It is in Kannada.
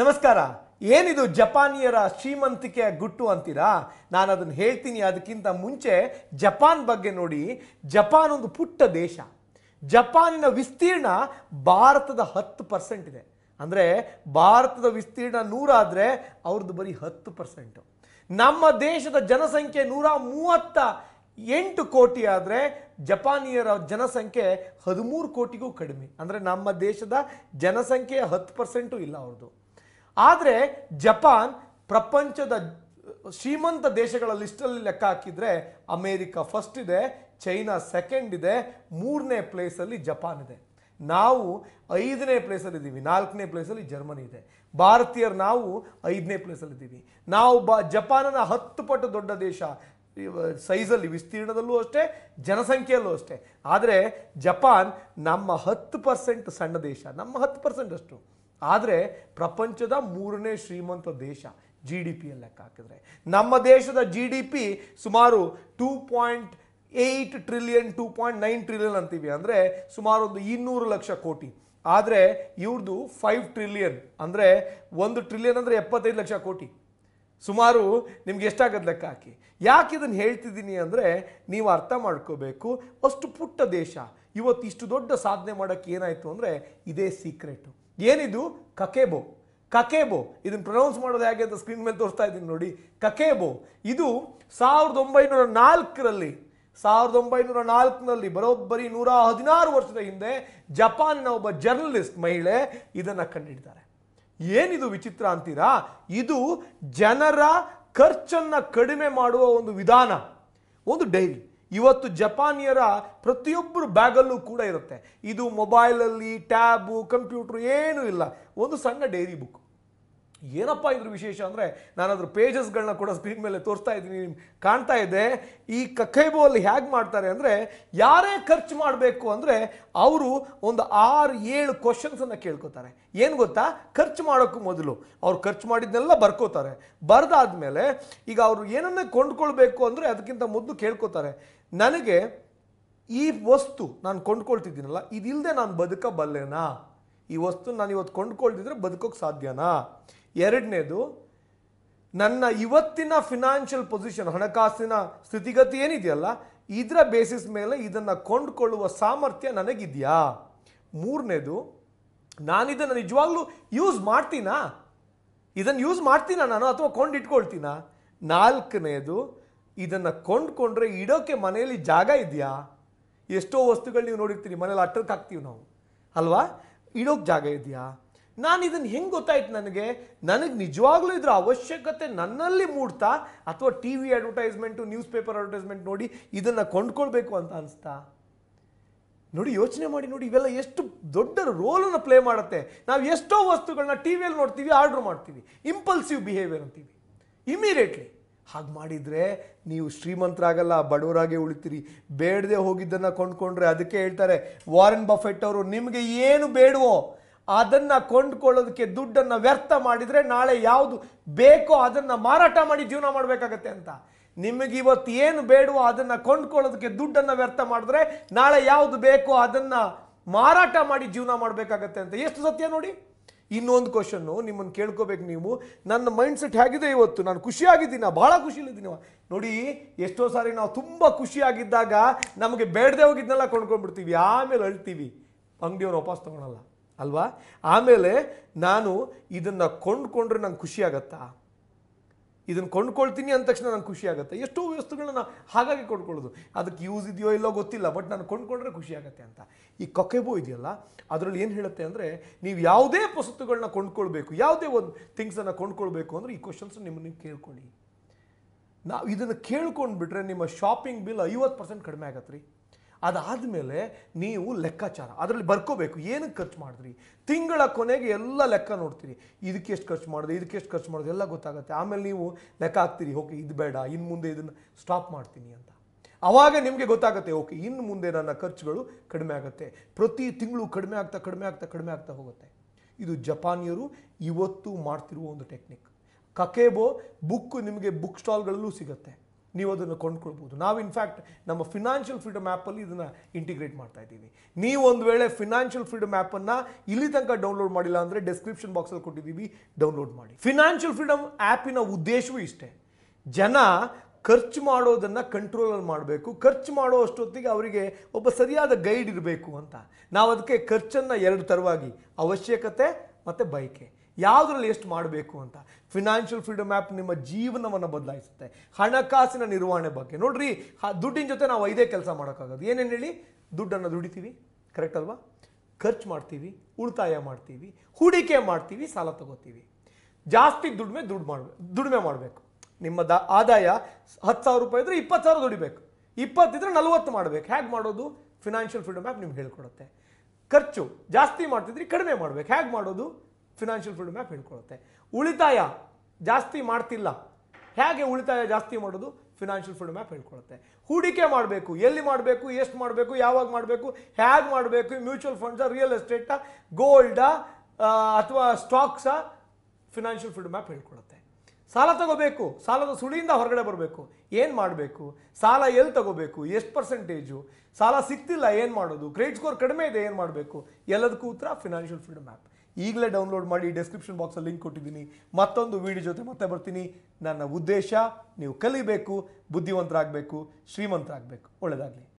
ನಮಸ್ಕಾರ ಏನಿದು ಜಪಾನಿಯರ ಶ್ರೀಮಂತಿಕೆಯ ಗುಟ್ಟು ಅಂತೀರಾ ನಾನು ಅದನ್ನು ಹೇಳ್ತೀನಿ ಅದಕ್ಕಿಂತ ಮುಂಚೆ ಜಪಾನ್ ಬಗ್ಗೆ ನೋಡಿ ಜಪಾನ್ ಒಂದು ಪುಟ್ಟ ದೇಶ ಜಪಾನಿನ ವಿಸ್ತೀರ್ಣ ಭಾರತದ ಹತ್ತು ಪರ್ಸೆಂಟ್ ಇದೆ ಅಂದರೆ ಭಾರತದ ವಿಸ್ತೀರ್ಣ ನೂರಾದರೆ ಅವ್ರದ್ದು ಬರೀ ಹತ್ತು ಪರ್ಸೆಂಟು ನಮ್ಮ ದೇಶದ ಜನಸಂಖ್ಯೆ ನೂರ ಮೂವತ್ತ ಎಂಟು ಕೋಟಿ ಆದರೆ ಜಪಾನಿಯರ ಜನಸಂಖ್ಯೆ ಹದಿಮೂರು ಕೋಟಿಗೂ ಕಡಿಮೆ ಅಂದರೆ ನಮ್ಮ ದೇಶದ ಜನಸಂಖ್ಯೆಯ ಹತ್ತು ಪರ್ಸೆಂಟು ಇಲ್ಲ ಅವ್ರದ್ದು ಆದರೆ ಜಪಾನ್ ಪ್ರಪಂಚದ ಶ್ರೀಮಂತ ದೇಶಗಳ ಲಿಸ್ಟಲ್ಲಿ ಲೆಕ್ಕ ಹಾಕಿದರೆ ಅಮೇರಿಕ ಫಸ್ಟ್ ಇದೆ ಚೈನಾ ಸೆಕೆಂಡ್ ಇದೆ ಮೂರನೇ ಪ್ಲೇಸಲ್ಲಿ ಜಪಾನ್ ಇದೆ ನಾವು ಐದನೇ ಪ್ಲೇಸಲ್ಲಿ ಇದ್ದೀವಿ ನಾಲ್ಕನೇ ಪ್ಲೇಸಲ್ಲಿ ಜರ್ಮನಿ ಇದೆ ಭಾರತೀಯರು ನಾವು ಐದನೇ ಪ್ಲೇಸಲ್ಲಿ ಇದ್ದೀವಿ ನಾವು ಬ ಜಪಾನನ ಹತ್ತು ಪಟ್ಟು ದೊಡ್ಡ ದೇಶ ಸೈಜಲ್ಲಿ ವಿಸ್ತೀರ್ಣದಲ್ಲೂ ಅಷ್ಟೇ ಜನಸಂಖ್ಯೆಯಲ್ಲೂ ಅಷ್ಟೇ ಆದರೆ ಜಪಾನ್ ನಮ್ಮ ಹತ್ತು ಪರ್ಸೆಂಟ್ ಸಣ್ಣ ದೇಶ ನಮ್ಮ ಹತ್ತು ಪರ್ಸೆಂಟ್ ಅಷ್ಟು ಆದರೆ ಪ್ರಪಂಚದ ಮೂರನೇ ಶ್ರೀಮಂತ ದೇಶ ಜಿ ಡಿ ಪಿ ಲೆಕ್ಕ ಹಾಕಿದ್ರೆ ನಮ್ಮ ದೇಶದ ಜಿ ಡಿ ಪಿ ಸುಮಾರು two point eight trillion two point nine trillion ಅಂತೀವಿ ಅಂದರೆ ಸುಮಾರು ಒಂದು ಇನ್ನೂರು ಲಕ್ಷ ಕೋಟಿ ಆದರೆ ಇವ್ರದ್ದು ಫೈವ್ ಟ್ರಿಲಿಯನ್ ಅಂದರೆ ಒಂದು ಟ್ರಿಲಿಯನ್ ಅಂದರೆ ಎಪ್ಪತ್ತೈದು ಲಕ್ಷ ಕೋಟಿ ಸುಮಾರು ನಿಮ್ಗೆ ಎಷ್ಟಾಗದ್ ಲೆಕ್ಕ ಹಾಕಿ ಯಾಕೆ ಇದನ್ನು ಹೇಳ್ತಿದ್ದೀನಿ ಅಂದರೆ ನೀವು ಅರ್ಥ ಮಾಡ್ಕೋಬೇಕು ಅಷ್ಟು ಪುಟ್ಟ ದೇಶ ಇವತ್ತು ಇಷ್ಟು ದೊಡ್ಡ ಸಾಧನೆ ಮಾಡೋಕ್ಕೆ ಏನಾಯಿತು ಅಂದರೆ ಇದೇ ಸೀಕ್ರೆಟು ಏನಿದು ಕಕೇಬೋ ಕಕೇಬೋ ಇದನ್ನು ಪ್ರೊನೌನ್ಸ್ ಮಾಡೋದು ಹೇಗೆ ಅಂತ ಸ್ಕ್ರೀನ್ ಮೇಲೆ ತೋರಿಸ್ತಾ ಇದ್ದೀನಿ ನೋಡಿ ಕಕೇಬೋ ಇದು ಸಾವಿರದ ಒಂಬೈನೂರ ನಾಲ್ಕರಲ್ಲಿ ಸಾವಿರದ ಒಂಬೈನೂರ ನಾಲ್ಕನಲ್ಲಿ ಬರೋಬ್ಬರಿ ನೂರ ಹದಿನಾರು ವರ್ಷದ ಹಿಂದೆ ಜಪಾನ್ನ ಒಬ್ಬ ಜರ್ನಲಿಸ್ಟ್ ಮಹಿಳೆ ಇದನ್ನು ಕಂಡಿಡ್ತಾರೆ ಏನಿದು ವಿಚಿತ್ರ ಅಂತೀರಾ ಇದು ಜನರ ಖರ್ಚನ್ನು ಕಡಿಮೆ ಮಾಡುವ ಒಂದು ವಿಧಾನ ಒಂದು ಡೈರಿ ಇವತ್ತು ಜಪಾನಿಯರ ಪ್ರತಿಯೊಬ್ಬರು ಬ್ಯಾಗಲ್ಲೂ ಕೂಡ ಇರುತ್ತೆ ಇದು ಮೊಬೈಲಲ್ಲಿ ಟ್ಯಾಬು ಕಂಪ್ಯೂಟ್ರು ಏನೂ ಇಲ್ಲ ಒಂದು ಸಣ್ಣ ಡೈರಿ ಬುಕ್ ಏನಪ್ಪ ಇದ್ರ ವಿಶೇಷ ಅಂದರೆ ನಾನು ಅದ್ರ ಪೇಜಸ್ಗಳನ್ನ ಕೂಡ ಸ್ಕ್ರೀನ್ ಮೇಲೆ ತೋರಿಸ್ತಾ ಇದ್ದೀನಿ ಕಾಣ್ತಾ ಇದ್ದೆ ಈ ಕಖೈಬೋ ಅಲ್ಲಿ ಹೇಗೆ ಮಾಡ್ತಾರೆ ಅಂದರೆ ಯಾರೇ ಖರ್ಚು ಮಾಡಬೇಕು ಅಂದರೆ ಅವರು ಒಂದು ಆರು ಏಳು ಕ್ವಶನ್ಸನ್ನು ಕೇಳ್ಕೊತಾರೆ ಏನು ಗೊತ್ತಾ ಖರ್ಚು ಮಾಡೋಕ್ಕೂ ಮೊದಲು ಅವ್ರು ಖರ್ಚು ಮಾಡಿದ್ನೆಲ್ಲ ಬರ್ಕೋತಾರೆ ಬರೆದಾದ್ಮೇಲೆ ಈಗ ಅವರು ಏನನ್ನೇ ಕೊಂಡ್ಕೊಳ್ಬೇಕು ಅಂದರೆ ಅದಕ್ಕಿಂತ ಮೊದಲು ಕೇಳ್ಕೊತಾರೆ ನನಗೆ ಈ ವಸ್ತು ನಾನು ಕೊಂಡ್ಕೊಳ್ತಿದ್ದೀನಲ್ಲ ಇದಿಲ್ಲದೆ ನಾನು ಬದುಕಬಲ್ಲೇನಾ ಈ ವಸ್ತು ನಾನು ಇವತ್ತು ಕೊಂಡ್ಕೊಳ್ತಿದ್ರೆ ಬದುಕೋಕೆ ಸಾಧ್ಯನಾ ಎರಡನೇದು ನನ್ನ ಇವತ್ತಿನ ಫಿನಾನ್ಷಿಯಲ್ ಪೊಸಿಷನ್ ಹಣಕಾಸಿನ ಸ್ಥಿತಿಗತಿ ಏನಿದೆಯಲ್ಲ ಇದರ ಬೇಸಿಸ್ ಮೇಲೆ ಇದನ್ನು ಕೊಂಡ್ಕೊಳ್ಳುವ ಸಾಮರ್ಥ್ಯ ನನಗಿದೆಯಾ ಮೂರನೇದು ನಾನಿದನ್ನು ನಿಜವಾಗ್ಲೂ ಯೂಸ್ ಮಾಡ್ತೀನಾ ಇದನ್ನು ಯೂಸ್ ಮಾಡ್ತೀನಾ ನಾನು ಅಥವಾ ಕೊಂಡಿಟ್ಕೊಳ್ತೀನಾ ನಾಲ್ಕನೇದು ಇದನ್ನು ಕೊಂಡ್ಕೊಂಡ್ರೆ ಇಡೋಕ್ಕೆ ಮನೆಯಲ್ಲಿ ಜಾಗ ಇದೆಯಾ ಎಷ್ಟೋ ವಸ್ತುಗಳು ನೀವು ನೋಡಿರ್ತೀರಿ ಮನೇಲಿ ಅಟ್ಟಕ್ಕೆ ಹಾಕ್ತೀವಿ ನಾವು ಅಲ್ವಾ ಇಡೋಕ್ಕೆ ಜಾಗ ಇದೆಯಾ ನಾನು ಇದನ್ನು ಹೆಂಗೆ ಗೊತ್ತಾಯ್ತು ನನಗೆ ನನಗೆ ನಿಜವಾಗ್ಲೂ ಇದರ ಅವಶ್ಯಕತೆ ನನ್ನಲ್ಲಿ ಮೂಡ್ತಾ ಅಥವಾ T V advertisement newspaper advertisement ನೋಡಿ ಇದನ್ನು ಕೊಂಡ್ಕೊಳ್ಬೇಕು ಅಂತ ಅನಿಸ್ತಾ ನೋಡಿ ಯೋಚನೆ ಮಾಡಿ ನೋಡಿ ಇವೆಲ್ಲ ಎಷ್ಟು ದೊಡ್ಡ ರೋಲನ್ನು ಪ್ಲೇ ಮಾಡುತ್ತೆ ನಾವು ಎಷ್ಟೋ ವಸ್ತುಗಳನ್ನ ಟಿ ವಿಯಲ್ಲಿ ನೋಡ್ತೀವಿ ಆರ್ಡ್ರ್ ಮಾಡ್ತೀವಿ ಇಂಪಲ್ಸಿವ್ ಬಿಹೇವಿಯರ್ ಅಂತೀವಿ ಇಮಿಡಿಯೇಟ್ಲಿ ಹಾಗೆ ಮಾಡಿದರೆ ನೀವು ಶ್ರೀಮಂತರಾಗಲ್ಲ ಬಡವರಾಗೆ ಉಳಿತೀರಿ ಬೇಡದೆ ಹೋಗಿದ್ದನ್ನು ಕೊಂಡ್ಕೊಂಡ್ರೆ ಅದಕ್ಕೆ ಹೇಳ್ತಾರೆ ವಾರೆನ್ ಬಫೆಟ್ ಅವರು ನಿಮಗೆ ಏನು ಬೇಡವೋ ಅದನ್ನು ಕೊಂಡ್ಕೊಳ್ಳೋದಕ್ಕೆ ದುಡ್ಡನ್ನು ವ್ಯರ್ಥ ಮಾಡಿದರೆ ನಾಳೆ ಯಾವುದು ಬೇಕೋ ಅದನ್ನು ಮಾರಾಟ ಮಾಡಿ ಜೀವನ ಮಾಡಬೇಕಾಗತ್ತೆ ಅಂತ ನಿಮಗೆ ಇವತ್ತು ಏನು ಬೇಡವೋ ಅದನ್ನು ಕೊಂಡ್ಕೊಳ್ಳೋದಕ್ಕೆ ದುಡ್ಡನ್ನು ವ್ಯರ್ಥ ಮಾಡಿದ್ರೆ ನಾಳೆ ಯಾವುದು ಬೇಕೋ ಅದನ್ನು ಮಾರಾಟ ಮಾಡಿ ಜೀವನ ಮಾಡಬೇಕಾಗತ್ತೆ ಅಂತ ಎಷ್ಟು ಸತ್ಯ ನೋಡಿ ಇನ್ನೊಂದು ಕ್ವಶನ್ನು ನಿಮ್ಮನ್ನು ಕೇಳ್ಕೋಬೇಕು ನೀವು ನನ್ನ ಮೈಂಡ್ ಸೆಟ್ ಹೇಗಿದೆ ಇವತ್ತು ನಾನು ಖುಷಿಯಾಗಿದ್ದೀನಿ ಭಾಳ ಖುಷಿಲಿದ್ದೀನಿ ನೋಡಿ ಎಷ್ಟೋ ಸಾರಿ ನಾವು ತುಂಬ ಖುಷಿಯಾಗಿದ್ದಾಗ ನಮಗೆ ಬೇಡದೆ ಹೋಗಿದ್ದನ್ನೆಲ್ಲ ಕೊಂಡ್ಕೊಂಡ್ಬಿಡ್ತೀವಿ ಆಮೇಲೆ ಅಳ್ತೀವಿ ಅಂಗಡಿಯವ್ರು ವಾಪಸ್ ತೊಗೊಳಲ್ಲ ಅಲ್ವಾ ಆಮೇಲೆ ನಾನು ಇದನ್ನು ಕೊಂಡ್ಕೊಂಡ್ರೆ ನಂಗೆ ಖುಷಿಯಾಗತ್ತಾ ಇದನ್ನು ಕೊಂಡ್ಕೊಳ್ತೀನಿ ಅಂದ ತಕ್ಷಣ ನನಗೆ ಖುಷಿ ಆಗುತ್ತೆ ಎಷ್ಟೋ ವಸ್ತುಗಳನ್ನ ಹಾಗಾಗಿ ಕೊಂಡ್ಕೊಳ್ಳೋದು ಅದಕ್ಕೆ ಯೂಸ್ ಇದೆಯೋ ಇಲ್ಲೋ ಗೊತ್ತಿಲ್ಲ ಬಟ್ ನಾನು ಕೊಂಡ್ಕೊಂಡ್ರೆ ಖುಷಿ ಆಗುತ್ತೆ ಅಂತ ಈ ಕೊಕೆಬೋ ಇದೆಯಲ್ಲ ಅದರಲ್ಲಿ ಏನು ಹೇಳುತ್ತೆ ಅಂದರೆ ನೀವು ಯಾವುದೇ ವಸ್ತುಗಳನ್ನ ಕೊಂಡ್ಕೊಳ್ಬೇಕು ಯಾವುದೇ ಒಂದು ಥಿಂಗ್ಸನ್ನು ಕೊಂಡ್ಕೊಳ್ಬೇಕು ಅಂದರೆ ಈ ಕ್ವಶನ್ಸ್ ನಿಮ್ಮ ನೀವು ಕೇಳ್ಕೊಳ್ಳಿ ನಾವು ಇದನ್ನು ಕೇಳ್ಕೊಂಡ್ಬಿಟ್ರೆ ನಿಮ್ಮ ಶಾಪಿಂಗ್ ಬಿಲ್ ಐವತ್ತು ಪರ್ಸೆಂಟ್ ಕಡಿಮೆ ಆಗತ್ತೆ ರೀ ಅದಾದಮೇಲೆ ನೀವು ಲೆಕ್ಕಾಚಾರ ಅದರಲ್ಲಿ ಬರ್ಕೋಬೇಕು ಏನಕ್ಕೆ ಖರ್ಚು ಮಾಡಿದ್ರಿ ತಿಂಗಳ ಕೊನೆಗೆ ಎಲ್ಲ ಲೆಕ್ಕ ನೋಡ್ತೀರಿ ಇದಕ್ಕೆ ಎಷ್ಟು ಖರ್ಚು ಮಾಡಿದೆ ಇದಕ್ಕೆ ಎಷ್ಟು ಖರ್ಚು ಮಾಡೋದು ಎಲ್ಲ ಗೊತ್ತಾಗುತ್ತೆ ಆಮೇಲೆ ನೀವು ಲೆಕ್ಕ ಹಾಕ್ತೀರಿ ಓಕೆ ಇದು ಬೇಡ ಇನ್ನು ಮುಂದೆ ಇದನ್ನು ಸ್ಟಾಪ್ ಮಾಡ್ತೀನಿ ಅಂತ ಆವಾಗ ನಿಮಗೆ ಗೊತ್ತಾಗುತ್ತೆ ಓಕೆ ಇನ್ನು ಮುಂದೆ ನನ್ನ ಖರ್ಚುಗಳು ಕಡಿಮೆ ಆಗುತ್ತೆ ಪ್ರತಿ ತಿಂಗಳು ಕಡಿಮೆ ಆಗ್ತಾ ಕಡಿಮೆ ಆಗ್ತಾ ಕಡಿಮೆ ಆಗ್ತಾ ಹೋಗುತ್ತೆ ಇದು ಜಪಾನಿಯರು ಇವತ್ತು ಮಾಡ್ತಿರುವ ಒಂದು ಟೆಕ್ನಿಕ್ ಕಕೇಬೋ ಬುಕ್ ನಿಮಗೆ ಬುಕ್ ಸ್ಟಾಲ್ಗಳಲ್ಲೂ ಸಿಗುತ್ತೆ ನೀವು ಅದನ್ನು ಕೊಂಡ್ಕೊಳ್ಬೋದು ನಾವು ಇನ್ಫ್ಯಾಕ್ಟ್ ನಮ್ಮ ಫಿನಾನ್ಷಿಯಲ್ ಫ್ರೀಡಮ್ ಆ್ಯಪಲ್ಲಿ ಇದನ್ನು ಇಂಟಿಗ್ರೇಟ್ ಮಾಡ್ತಾ ಇದ್ದೀವಿ ನೀವು ಒಂದು ವೇಳೆ ಫಿನಾನ್ಷಿಯಲ್ ಫ್ರೀಡಮ್ ಆ್ಯಪನ್ನು ಇಲ್ಲಿ ತನಕ ಡೌನ್ಲೋಡ್ ಮಾಡಿಲ್ಲ ಅಂದರೆ ಡಿಸ್ಕ್ರಿಪ್ಷನ್ ಬಾಕ್ಸಲ್ಲಿ ಕೊಟ್ಟಿದ್ದೀವಿ ಡೌನ್ಲೋಡ್ ಮಾಡಿ ಫಿನಾನ್ಷಿಯಲ್ ಫ್ರೀಡಮ್ ಆ್ಯಪಿನ ಉದ್ದೇಶವೂ ಇಷ್ಟೇ ಜನ ಖರ್ಚು ಮಾಡೋದನ್ನು ಕಂಟ್ರೋಲಲ್ಲಿ ಮಾಡಬೇಕು ಖರ್ಚು ಮಾಡೋ ಅಷ್ಟೊತ್ತಿಗೆ ಅವರಿಗೆ ಒಬ್ಬ ಸರಿಯಾದ ಗೈಡ್ ಇರಬೇಕು ಅಂತ ನಾವು ಅದಕ್ಕೆ ಖರ್ಚನ್ನು ಎರಡು ತರವಾಗಿ ಅವಶ್ಯಕತೆ ಮತ್ತು ಬಯಕೆ ಯಾವುದರಲ್ಲಿ ಎಷ್ಟು ಮಾಡಬೇಕು ಅಂತ ಫಿನಾನ್ಷಿಯಲ್ ಫ್ರೀಡಮ್ ಆ್ಯಪ್ ನಿಮ್ಮ ಜೀವನವನ್ನು ಬದಲಾಯಿಸುತ್ತೆ ಹಣಕಾಸಿನ ನಿರ್ವಹಣೆ ಬಗ್ಗೆ ನೋಡ್ರಿ ದುಡ್ಡಿನ ಜೊತೆ ನಾವು ಐದೇ ಕೆಲಸ ಮಾಡೋಕ್ಕಾಗೋದು ಏನೇನು ಹೇಳಿ ದುಡ್ಡನ್ನು ದುಡಿತೀವಿ ಕರೆಕ್ಟ್ ಅಲ್ವಾ ಖರ್ಚು ಮಾಡ್ತೀವಿ ಉಳಿತಾಯ ಮಾಡ್ತೀವಿ ಹೂಡಿಕೆ ಮಾಡ್ತೀವಿ ಸಾಲ ತಗೋತೀವಿ ಜಾಸ್ತಿ ದುಡಿಮೆ ದುಡ್ಡು ಮಾಡಬೇಕು ದುಡಿಮೆ ಮಾಡಬೇಕು ನಿಮ್ಮ ದ ಆದಾಯ ಹತ್ತು ಸಾವಿರ ರೂಪಾಯಿ ಇದ್ರೆ ಇಪ್ಪತ್ತು ಸಾವಿರ ದುಡಿಬೇಕು ಇಪ್ಪತ್ತಿದ್ರೆ ನಲ್ವತ್ತು ಮಾಡಬೇಕು ಹೇಗೆ ಮಾಡೋದು ಫಿನಾನ್ಷಿಯಲ್ ಫ್ರೀಡಮ್ ಆ್ಯಪ್ ನಿಮ್ಗೆ ಹೇಳ್ಕೊಡುತ್ತೆ ಖರ್ಚು ಜಾಸ್ತಿ ಮಾಡ್ತಿದ್ರಿ ಕಡಿಮೆ ಮಾಡಬೇಕು ಹೇಗೆ ಮಾಡೋದು ಫಿನಾನ್ಷಿಯಲ್ ಫ್ರೀಡಮ್ ಆ್ಯಪ್ ಹೇಳ್ಕೊಳುತ್ತೆ ಉಳಿತಾಯ ಜಾಸ್ತಿ ಮಾಡ್ತಿಲ್ಲ ಹೇಗೆ ಉಳಿತಾಯ ಜಾಸ್ತಿ ಮಾಡೋದು ಫಿನಾನ್ಷಿಯಲ್ ಫ್ರೀಡಮ್ ಆ್ಯಪ್ ಹೇಳ್ಕೊಳುತ್ತೆ ಹೂಡಿಕೆ ಮಾಡಬೇಕು ಎಲ್ಲಿ ಮಾಡಬೇಕು ಎಷ್ಟು ಮಾಡಬೇಕು ಯಾವಾಗ ಮಾಡಬೇಕು ಹೇಗೆ ಮಾಡಬೇಕು ಮ್ಯೂಚುವಲ್ ಫಂಡ್ಸಾ ರಿಯಲ್ ಎಸ್ಟೇಟಾ ಗೋಲ್ಡಾ ಅಥವಾ ಸ್ಟಾಕ್ಸಾ ಫಿನಾನ್ಷಿಯಲ್ ಫ್ರೀಡಮ್ ಆ್ಯಪ್ ಹೇಳ್ಕೊಳುತ್ತೆ ಸಾಲ ತಗೋಬೇಕು ಸಾಲದ ಸುಳಿಯಿಂದ ಹೊರಗಡೆ ಬರಬೇಕು ಏನು ಮಾಡಬೇಕು ಸಾಲ ಎಲ್ಲಿ ತಗೋಬೇಕು ಎಷ್ಟು ಪರ್ಸೆಂಟೇಜು ಸಾಲ ಸಿಕ್ತಿಲ್ಲ ಏನು ಮಾಡೋದು ಕ್ರೆಡಿಟ್ ಸ್ಕೋರ್ ಕಡಿಮೆ ಇದೆ ಏನು ಮಾಡಬೇಕು ಎಲ್ಲದಕ್ಕೂ ಉತ್ತರ ಫಿನಾನ್ಷಿಯಲ್ ಫ್ರೀಡಮ್ ಆ್ಯಪ್ ಈಗಲೇ ಡೌನ್ಲೋಡ್ ಮಾಡಿ ಡಿಸ್ಕ್ರಿಪ್ಷನ್ ಬಾಕ್ಸಲ್ಲಿ ಲಿಂಕ್ ಕೊಟ್ಟಿದ್ದೀನಿ ಮತ್ತೊಂದು ವಿಡಿಯೋ ಜೊತೆ ಮತ್ತೆ ಬರ್ತೀನಿ ನನ್ನ ಉದ್ದೇಶ ನೀವು ಕಲಿಬೇಕು ಬುದ್ಧಿವಂತರಾಗಬೇಕು ಶ್ರೀಮಂತರಾಗಬೇಕು ಒಳ್ಳೆಯದಾಗಲಿ